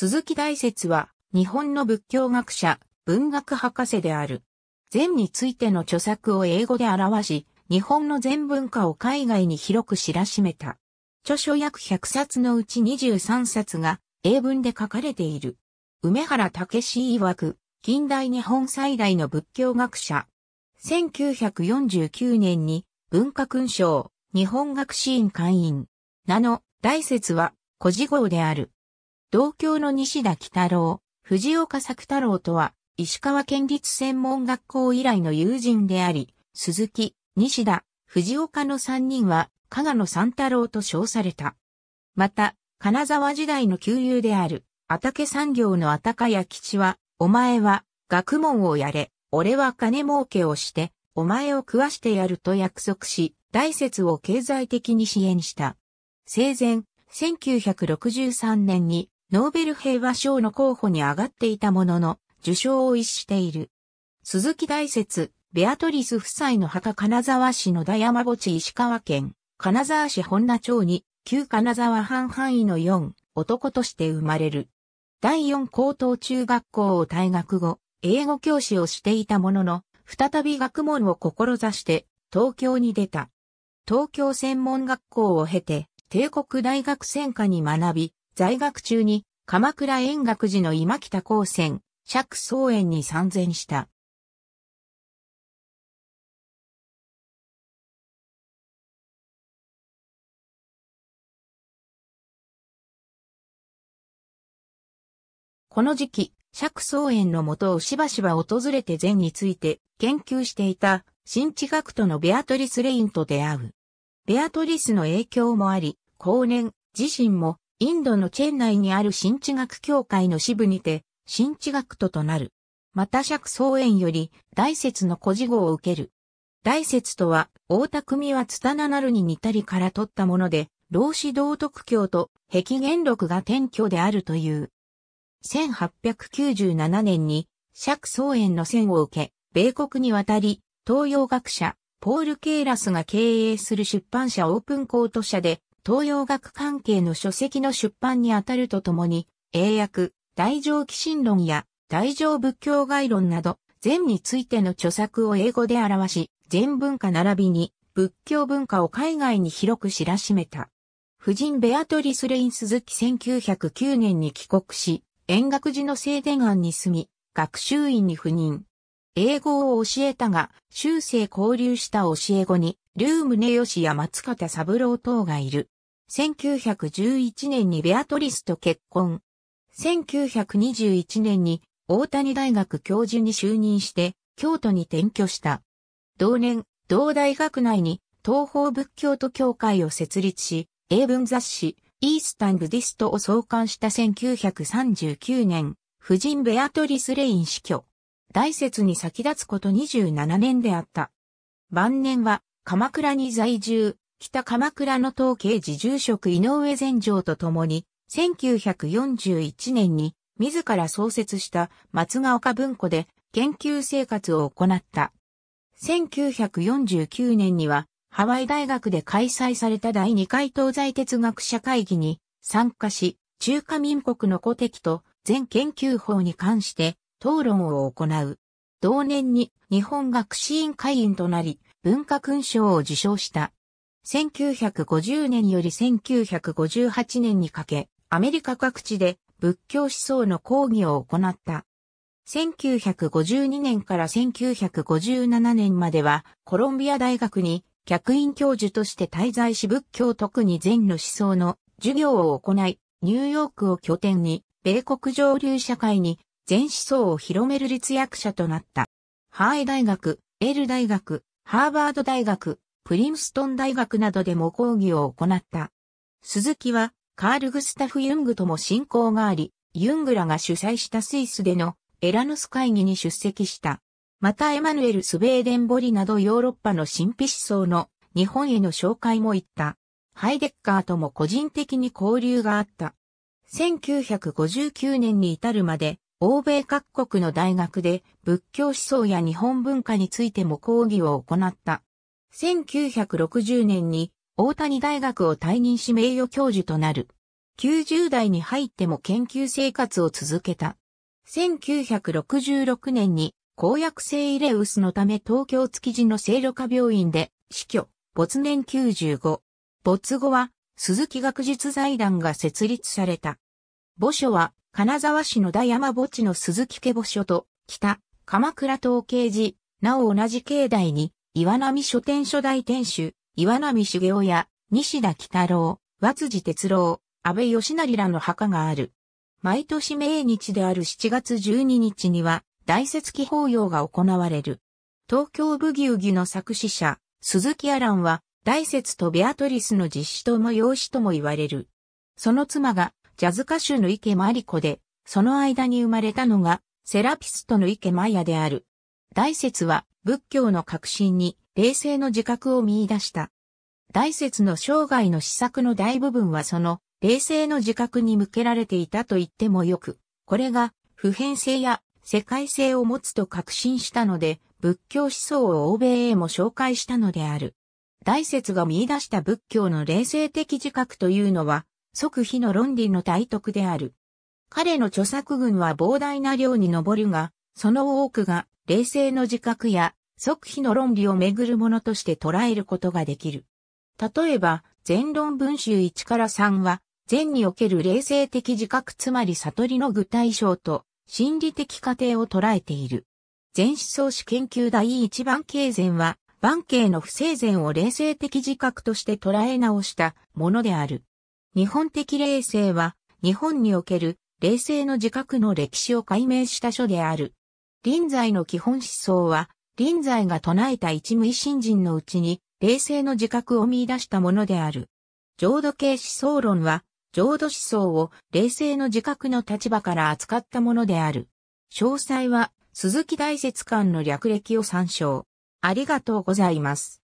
鈴木大説は、日本の仏教学者、文学博士である。禅についての著作を英語で表し、日本の禅文化を海外に広く知らしめた。著書約100冊のうち23冊が英文で書かれている。梅原武史曰く、近代日本最大の仏教学者。1949年に文化勲章、日本学士院会員。名の大説は、古事号である。同郷の西田北郎、藤岡作太郎とは、石川県立専門学校以来の友人であり、鈴木、西田、藤岡の3人は、加賀野三太郎と称された。また、金沢時代の旧友である、あたけ産業のあたかや吉は、お前は、学問をやれ、俺は金儲けをして、お前を食わしてやると約束し、大説を経済的に支援した。生前、1963年にノーベル平和賞の候補に上がっていたものの、受賞を逸している。鈴木大説、ベアトリス夫妻の墓金沢市の大山墓地石川県、金沢市本名町に、旧金沢藩範囲の4、男として生まれる。第4高等中学校を退学後、英語教師をしていたものの、再び学問を志して、東京に出た。東京専門学校を経て、帝国大学専科に学び、在学中に鎌倉円学寺の今北高専、釈宗園に参禅した。この時期、釈宗園のもとをしばしば訪れて禅について研究していた新地学徒のベアトリス・レインと出会う。ベアトリスの影響もあり、後年、自身もインドのチェン内にある新知学協会の支部にて、新知学徒となる。また釈宗園より、大説の古事語を受ける。大説とは、大田組はつたななるに似たりから取ったもので、老子道徳教と壁元録が天居であるという。1897年に、釈宗園の線を受け、米国に渡り、東洋学者、ポール・ケイラスが経営する出版社オープンコート社で、東洋学関係の書籍の出版にあたるとともに、英訳、大乗寄進論や大乗仏教概論など、禅についての著作を英語で表し、禅文化並びに仏教文化を海外に広く知らしめた。夫人ベアトリス・レイン・鈴木1909年に帰国し、円学寺の聖殿庵に住み、学習院に赴任。英語を教えたが、終生交流した教え子に、ネ。宗義や松方三郎等がいる。1911年にベアトリスと結婚。1921年に大谷大学教授に就任して京都に転居した。同年、同大学内に東方仏教徒協会を設立し、英文雑誌イースタンブディストを創刊した1939年、婦人ベアトリス・レイン死去。大説に先立つこと27年であった。晩年は、鎌倉に在住、北鎌倉の統計自住職井上禅城と共に、1941年に自ら創設した松ヶ丘文庫で研究生活を行った。1949年にはハワイ大学で開催された第2回東西哲学者会議に参加し、中華民国の古敵と全研究法に関して討論を行う。同年に日本学士院会員となり、文化勲章を受章した。1950年より1958年にかけ、アメリカ各地で仏教思想の講義を行った。1952年から1957年まではコロンビア大学に客員教授として滞在し仏教特に禅の思想の授業を行い、ニューヨークを拠点に米国上流社会に全思想を広める立役者となった。ハーイ大学、エル大学、ハーバード大学、プリンストン大学などでも講義を行った。鈴木は、カール・グスタフ・ユングとも親交があり、ユングらが主催したスイスでのエラノス会議に出席した。またエマヌエル・スウェーデン・ボリなどヨーロッパの神秘思想の日本への紹介も行った。ハイデッカーとも個人的に交流があった。1959年に至るまで欧米各国の大学で仏教思想や日本文化についても講義を行った。1960年に大谷大学を退任し名誉教授となる。90代に入っても研究生活を続けた。1966年に公約性イレウスのため東京築地の聖路科病院で死去、没年95。没後は鈴木学術財団が設立された。墓所は金沢市の大山墓地の鈴木家墓所と、北、鎌倉東慶寺、なお同じ境内に、岩波書店初代店主、岩波修行や、西田北郎、和辻哲郎、安倍義成らの墓がある。毎年命日である7月12日には、大雪期法要が行われる。東京ブギウギの作詞者、鈴木アランは、大雪とベアトリスの実施とも養子とも言われる。その妻が、ジャズ歌手の池真理子で、その間に生まれたのが、セラピストの池真也である。大説は、仏教の革新に、冷静の自覚を見出した。大説の生涯の施策の大部分はその、冷静の自覚に向けられていたと言ってもよく、これが、普遍性や世界性を持つと確信したので、仏教思想を欧米へも紹介したのである。大説が見出した仏教の冷静的自覚というのは、即非の論理の体得である。彼の著作群は膨大な量に上るが、その多くが、冷静の自覚や、即非の論理をめぐるものとして捉えることができる。例えば、全論文集1から3は、善における冷静的自覚つまり悟りの具体象と心理的過程を捉えている。全思想史研究第一番経善は、万慶の不正善を冷静的自覚として捉え直したものである。日本的霊性は、日本における霊性の自覚の歴史を解明した書である。臨在の基本思想は、臨在が唱えた一無信心人のうちに、霊性の自覚を見出したものである。浄土系思想論は、浄土思想を霊性の自覚の立場から扱ったものである。詳細は、鈴木大説館の略歴を参照。ありがとうございます。